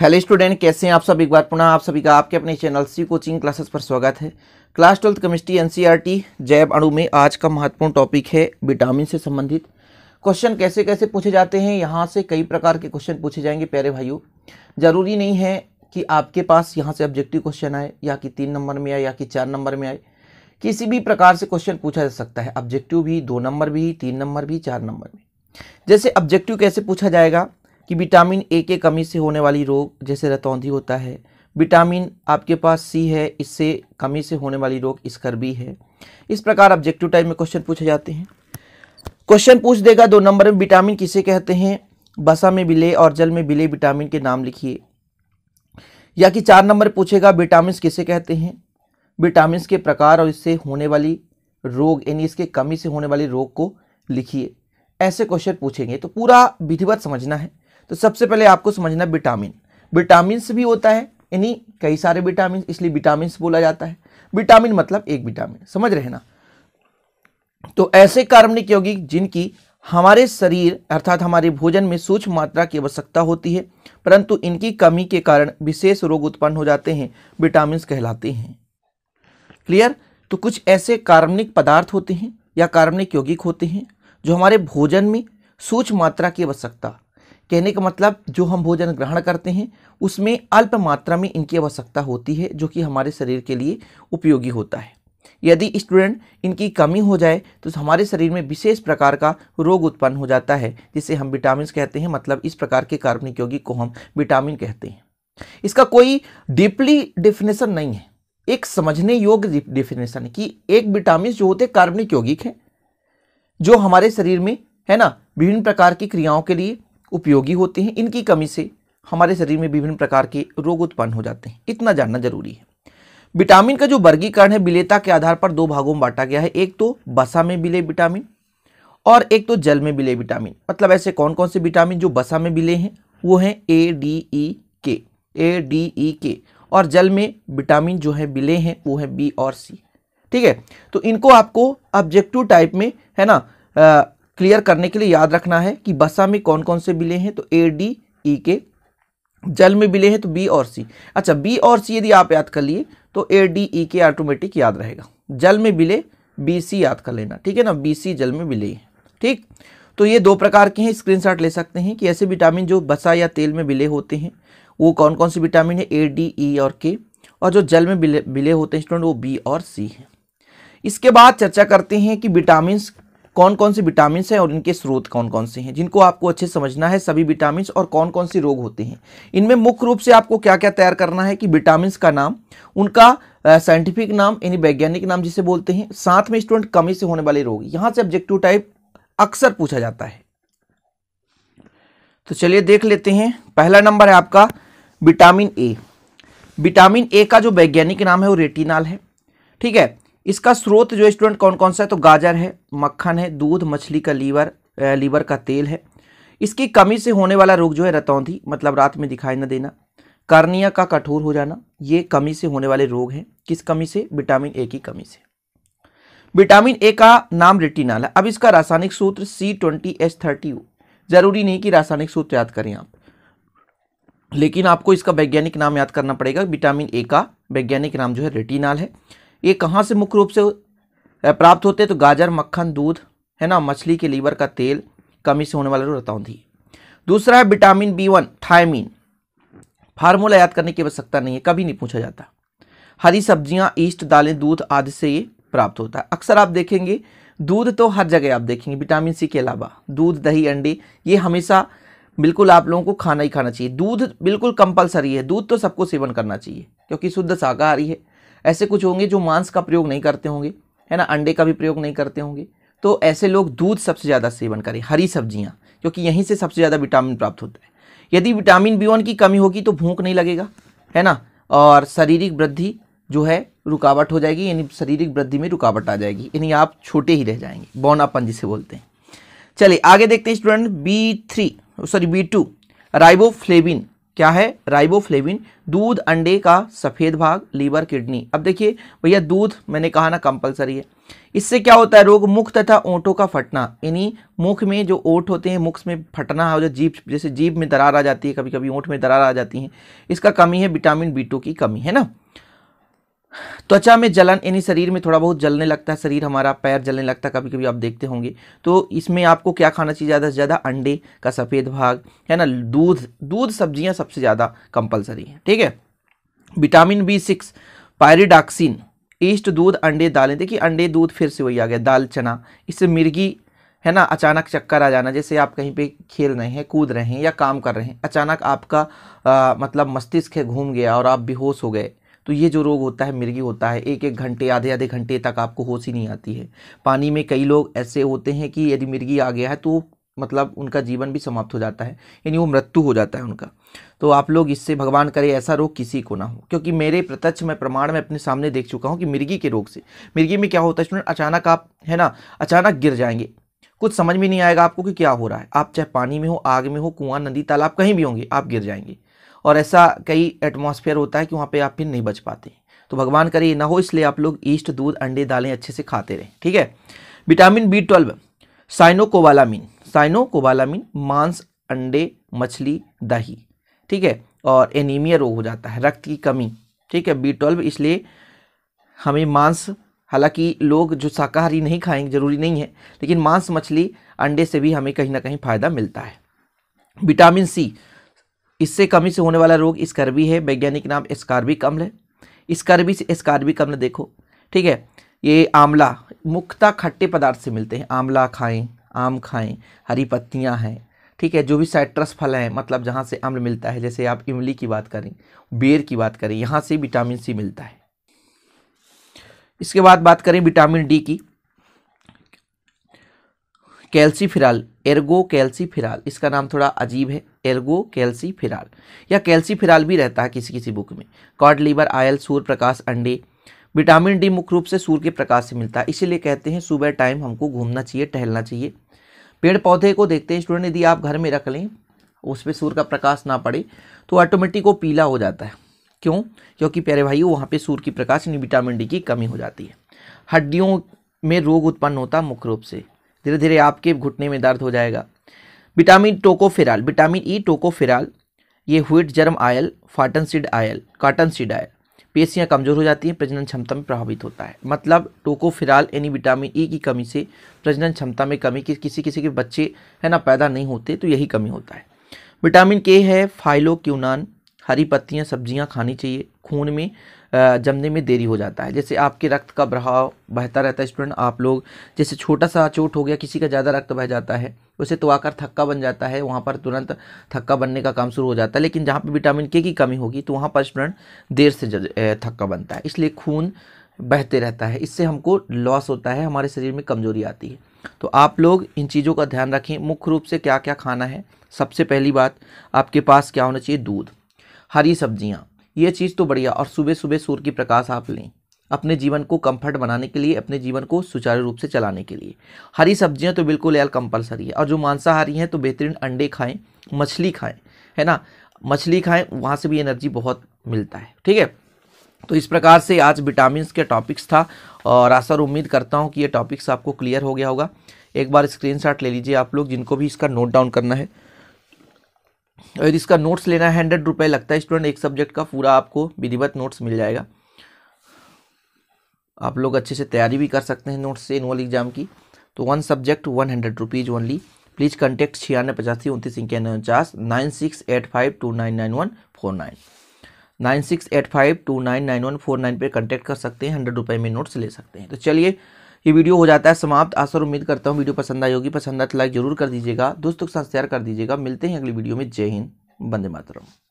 hello student कैसे हैं आप सब एक बार पुनः आप सभी का आपके अपने चैनल सी कोचिंग क्लासेस पर स्वागत है क्लास ट्वेल्थ केमिस्ट्री एनसीईआरटी जैव अणु में आज का महत्वपूर्ण टॉपिक है विटामिन से संबंधित क्वेश्चन कैसे कैसे पूछे जाते हैं यहाँ से कई प्रकार के क्वेश्चन पूछे जाएंगे प्यारे भाइयों ज़रूरी नहीं है कि आपके पास यहाँ से ऑब्जेक्टिव क्वेश्चन आए या कि तीन नंबर में आए या कि चार नंबर में आए किसी भी प्रकार से क्वेश्चन पूछा जा सकता है ऑब्जेक्टिव भी दो नंबर भी तीन नंबर भी चार नंबर भी जैसे ऑब्जेक्टिव कैसे पूछा जाएगा कि विटामिन ए के कमी से होने वाली रोग जैसे रतौंधी होता है विटामिन आपके पास सी है इससे कमी से होने वाली रोग इसकर भी है इस प्रकार ऑब्जेक्टिव टाइप में क्वेश्चन पूछे जाते हैं क्वेश्चन पूछ देगा दो नंबर में विटामिन किसे कहते हैं बसा में बिले और जल में बिले विटामिन के नाम लिखिए या कि चार नंबर पूछेगा विटामिन किसे कहते हैं विटामिन के प्रकार और इससे होने वाली रोग यानी इसके कमी से होने वाली रोग को लिखिए ऐसे क्वेश्चन पूछेंगे तो पूरा विधिवत समझना है तो सबसे पहले आपको समझना विटामिन विटामिन भी होता है यानी कई सारे विटामिन इसलिए विटामिन बोला जाता है विटामिन मतलब एक विटामिन समझ रहे ना तो ऐसे कार्बनिक यौगिक जिनकी हमारे शरीर अर्थात हमारे भोजन में सूक्ष्म मात्रा की आवश्यकता होती है परंतु इनकी कमी के कारण विशेष रोग उत्पन्न हो जाते हैं विटामिन कहलाते हैं क्लियर तो कुछ ऐसे कार्बनिक पदार्थ होते हैं या कार्बनिक यौगिक होते हैं जो हमारे भोजन में सूक्ष्म मात्रा की आवश्यकता कहने का मतलब जो हम भोजन ग्रहण करते हैं उसमें अल्प मात्रा में इनकी आवश्यकता होती है जो कि हमारे शरीर के लिए उपयोगी होता है यदि स्टूडेंट इनकी कमी हो जाए तो हमारे शरीर में विशेष प्रकार का रोग उत्पन्न हो जाता है जिसे हम विटामिन कहते हैं मतलब इस प्रकार के कार्बनिक यौगिक को हम विटामिन कहते हैं इसका कोई डीपली डिफिनेशन नहीं है एक समझने योग्य डिफिनेशन कि एक विटामिन जो होते कार्बनिक यौगिक है जो हमारे शरीर में है ना विभिन्न प्रकार की क्रियाओं के लिए उपयोगी होते हैं इनकी कमी से हमारे शरीर में विभिन्न प्रकार के रोग उत्पन्न हो जाते हैं इतना जानना जरूरी है विटामिन का जो वर्गीकरण है विलेता के आधार पर दो भागों में बांटा गया है एक तो बसा में विले विटामिन और एक तो जल में विले विटामिन मतलब ऐसे कौन कौन से विटामिन जो बसा में विले हैं वो हैं ए डी ई के ए डी ई के और जल में विटामिन जो है विले हैं वो हैं बी और सी ठीक है तो इनको आपको ऑब्जेक्टिव टाइप में है ना क्लियर करने के लिए याद रखना है कि बसा में कौन कौन से बिले हैं तो ए डी ई के जल में बिले हैं तो बी और सी अच्छा बी और सी यदि आप याद कर लिए तो ए डी ई के ऑटोमेटिक याद रहेगा जल में बिले बी सी याद कर लेना ठीक है ना बी सी जल में बिले ठीक तो ये दो प्रकार के हैं स्क्रीनशॉट ले सकते हैं कि ऐसे विटामिन जो बसा या तेल में बिले होते हैं वो कौन कौन से विटामिन है ए डी ई और के और जो जल में बिले बिले होते हैं स्टूडेंट वो बी और सी है इसके बाद चर्चा करते हैं कि विटामिन कौन कौन से विटामिन हैं और इनके स्रोत कौन कौन से हैं जिनको आपको अच्छे समझना है सभी विटामिन और कौन कौन से रोग होते हैं इनमें मुख्य रूप से आपको क्या क्या तैयार करना है कि विटामिन का नाम उनका साइंटिफिक नाम यानी वैज्ञानिक नाम जिसे बोलते हैं साथ में स्टूडेंट कमी से होने वाले रोग यहां से ऑब्जेक्टिव टाइप अक्सर पूछा जाता है तो चलिए देख लेते हैं पहला नंबर है आपका विटामिन ए विटामिन ए का जो वैज्ञानिक नाम है वो रेटिनाल है ठीक है इसका स्रोत जो स्टूडेंट कौन कौन सा है तो गाजर है मक्खन है दूध मछली का लीवर लीवर का तेल है इसकी कमी से होने वाला रोग जो है रतौंधी मतलब रात में दिखाई न देना कर्निया का कठोर हो जाना ये कमी से होने वाले रोग हैं किस कमी से विटामिन ए की कमी से विटामिन ए का नाम रेटिनाल है अब इसका रासायनिक सूत्र C twenty H thirty O जरूरी नहीं कि रासायनिक सूत्र याद करें आप लेकिन आपको इसका वैज्ञानिक नाम याद करना पड़ेगा विटामिन ए का वैज्ञानिक नाम जो है रेटिनाल है ये कहाँ से मुख्य रूप से प्राप्त होते हैं तो गाजर मक्खन दूध है ना मछली के लीवर का तेल कमी से होने वाले रतौंधी दूसरा है vitamin B one thiamine formula याद करने की आवश्यकता नहीं है कभी नहीं पूछा जाता हरी सब्जियां ईस्ट दालें दूध आदि से ये प्राप्त होता है अक्सर आप देखेंगे दूध तो हर जगह आप देखेंगे विटामिन सी के अलावा दूध दही अंडे ये हमेशा बिल्कुल आप लोगों को खाना ही खाना चाहिए दूध बिल्कुल कंपलसरी है दूध तो सबको सेवन करना चाहिए क्योंकि शुद्ध शाकाहारी है ऐसे कुछ होंगे जो मांस का प्रयोग नहीं करते होंगे है ना अंडे का भी प्रयोग नहीं करते होंगे तो ऐसे लोग दूध सबसे ज़्यादा सेवन करें हरी सब्जियाँ क्योंकि यहीं से सबसे ज़्यादा विटामिन प्राप्त होता है यदि विटामिन बी वन की कमी होगी तो भूख नहीं लगेगा है ना और शारीरिक वृद्धि जो है रुकावट हो जाएगी यानी शारीरिक वृद्धि में रुकावट आ जाएगी यानी आप छोटे ही रह जाएंगे बौनापन जिसे बोलते हैं चलिए आगे देखते हैं student B three sorry B two riboflavin क्या है राइबोफ्लेविन दूध अंडे का सफ़ेद भाग लीवर किडनी अब देखिए भैया दूध मैंने कहा ना कंपलसरी है इससे क्या होता है रोग मुख तथा ओंठों का फटना यानी मुख में जो ओंठ होते हैं मुख में फटना है जो जीभ जैसे जीभ में दरार आ जाती है कभी कभी ओंठ में दरार आ जाती है इसका कमी है विटामिन बी की कमी है ना त्वचा में जलन यानी शरीर में थोड़ा बहुत जलने लगता है शरीर हमारा पैर जलने लगता है कभी कभी आप देखते होंगे तो इसमें आपको क्या खाना चाहिए ज़्यादा से ज़्यादा अंडे का सफ़ेद भाग है ना दूध दूध सब्जियाँ सबसे ज़्यादा कंपलसरी हैं ठीक है vitamin B six pyridoxine yeast दूध अंडे दालें देखिए अंडे दूध फिर से वही आ गया दाल चना इससे मिर्गी है ना अचानक चक्कर आ जाना जैसे आप कहीं पे खेल रहे हैं कूद रहे हैं या काम कर रहे हैं अचानक आपका आ, मतलब मस्तिष्क है घूम गया और आप बेहोश हो गए तो ये जो रोग होता है मिर्गी होता है एक एक घंटे आधे आधे घंटे तक आपको होश ही नहीं आती है पानी में कई लोग ऐसे होते हैं कि यदि मिर्गी आ गया है तो मतलब उनका जीवन भी समाप्त हो जाता है यानी वो मृत्यु हो जाता है उनका तो आप लोग इससे भगवान करे ऐसा रोग किसी को ना हो क्योंकि मेरे प्रत्यक्ष मैं प्रमाण में अपने सामने देख चुका हूँ कि मिर्गी के रोग से मिर्गी में क्या होता है स्टूडेंट अचानक आप है ना अचानक गिर जाएंगे कुछ समझ में नहीं आएगा आपको कि क्या हो रहा है आप चाहे पानी में हो आग में हो कुआं नदी तालाब कहीं भी होंगे आप गिर जाएंगे और ऐसा कई एटमॉस्फेयर होता है कि वहाँ पे आप फिर नहीं बच पाते तो भगवान करे ये ना हो इसलिए आप लोग ईस्ट दूध अंडे दालें अच्छे से खाते रहें ठीक है vitamin B twelve cyanocobalamin cyanocobalamin मांस अंडे मछली दही ठीक है और एनीमिया रोग हो जाता है रक्त की कमी ठीक है बी ट्वेल्व इसलिए हमें मांस हालांकि लोग जो शाकाहारी नहीं खाएंगे ज़रूरी नहीं है लेकिन मांस मछली अंडे से भी हमें कहीं ना कहीं फ़ायदा मिलता है विटामिन सी इससे कमी से होने वाला रोग स्कर्वी है वैज्ञानिक नाम स्कार्बिक अम्ल है स्कर्बी से स्कार्बिक अम्ल देखो ठीक है ये आंवला मुख्यतः खट्टे पदार्थ से मिलते हैं आंवला खाएं आम खाएं हरी पत्तियां हैं ठीक है जो भी साइट्रस फल हैं मतलब जहाँ से अम्ल मिलता है जैसे आप इमली की बात करें बेर की बात करें यहाँ से विटामिन सी मिलता है इसके बाद बात करें विटामिन डी की कैल्सीफिराल एर्गो फिराल इसका नाम थोड़ा अजीब है एर्गो कैल्सी फिराल या कैल्सी फिराल भी रहता है किसी किसी बुक में कॉड लीवर आयल सूर्य प्रकाश अंडे विटामिन डी मुख्य रूप से सूर्य के प्रकाश से मिलता है इसीलिए कहते हैं सुबह टाइम हमको घूमना चाहिए टहलना चाहिए पेड़ पौधे को देखते हैं स्टूडेंट यदि आप घर में रख लें उस पर सूर्य का प्रकाश ना पड़े तो ऑटोमेटिक वो पीला हो जाता है क्यों क्योंकि प्यारे भाई वहाँ पर सूर्य की प्रकाश यानी विटामिन डी की कमी हो जाती है हड्डियों में रोग उत्पन्न होता मुख्य रूप से धीरे धीरे आपके घुटने में दर्द हो जाएगा vitamin tocopherol vitamin E tocopherol ये wheat germ oil cotton seed oil cotton seed oil पेशियाँ कमज़ोर हो जाती हैं प्रजनन क्षमता में प्रभावित होता है मतलब टोकोफिराल यानी विटामिन ई की कमी से प्रजनन क्षमता में कमी कि किसी किसी के बच्चे है ना पैदा नहीं होते तो यही कमी होता है विटामिन के है फाइलो क्यूनान हरी पत्तियाँ सब्जियाँ खानी चाहिए खून में जमने में देरी हो जाता है जैसे आपके रक्त का बहाव बहता रहता है स्टूडेंट आप लोग जैसे छोटा सा चोट हो गया किसी का ज़्यादा रक्त बह जाता है उसे तो आकर थक्का बन जाता है वहाँ पर तुरंत थक्का बनने का काम शुरू हो जाता है लेकिन जहाँ पर विटामिन के की कमी होगी तो वहाँ पर स्टूडेंट देर से थक्का बनता है इसलिए खून बहते रहता है इससे हमको लॉस होता है हमारे शरीर में कमज़ोरी आती है तो आप लोग इन चीज़ों का ध्यान रखें मुख्य रूप से क्या क्या खाना है सबसे पहली बात आपके पास क्या होना चाहिए दूध हरी सब्जियाँ ये चीज़ तो बढ़िया और सुबह सुबह सूर्य की प्रकाश आप लें अपने जीवन को कंफर्ट बनाने के लिए अपने जीवन को सुचारू रूप से चलाने के लिए हरी सब्जियां तो बिल्कुल यार कंपलसरी है और जो मांसाहारी हैं तो बेहतरीन अंडे खाएं मछली खाएं है ना मछली खाएं वहाँ से भी एनर्जी बहुत मिलता है ठीक है तो इस प्रकार से आज विटामिन के टॉपिक्स था और आशा उम्मीद करता हूँ कि ये टॉपिक्स आपको क्लियर हो गया होगा एक बार स्क्रीन ले लीजिए आप लोग जिनको भी इसका नोट डाउन करना है और इसका नोट्स लेना है हंड्रेड रुपये लगता है स्टूडेंट एक सब्जेक्ट का पूरा आपको विधिवत नोट्स मिल जाएगा आप लोग अच्छे से तैयारी भी कर सकते हैं नोट्स से एनुअल एग्जाम की तो one subject one hundred rupees only please contact छियानवे पचासी उनतीस इक्यानवे उनचास nine six eight five two nine nine one four nine nine six eight five two nine nine one four nine पर contact कर सकते हैं हंड्रेड रुपये में नोट्स ले सकते हैं तो चलिए ये वीडियो हो जाता है समाप्त और उम्मीद करता हूँ वीडियो पसंद आई होगी पसंद आए तो लाइक जरूर कर दीजिएगा दोस्तों के साथ शेयर कर दीजिएगा मिलते हैं अगली वीडियो में जय हिंद वंदे मातरम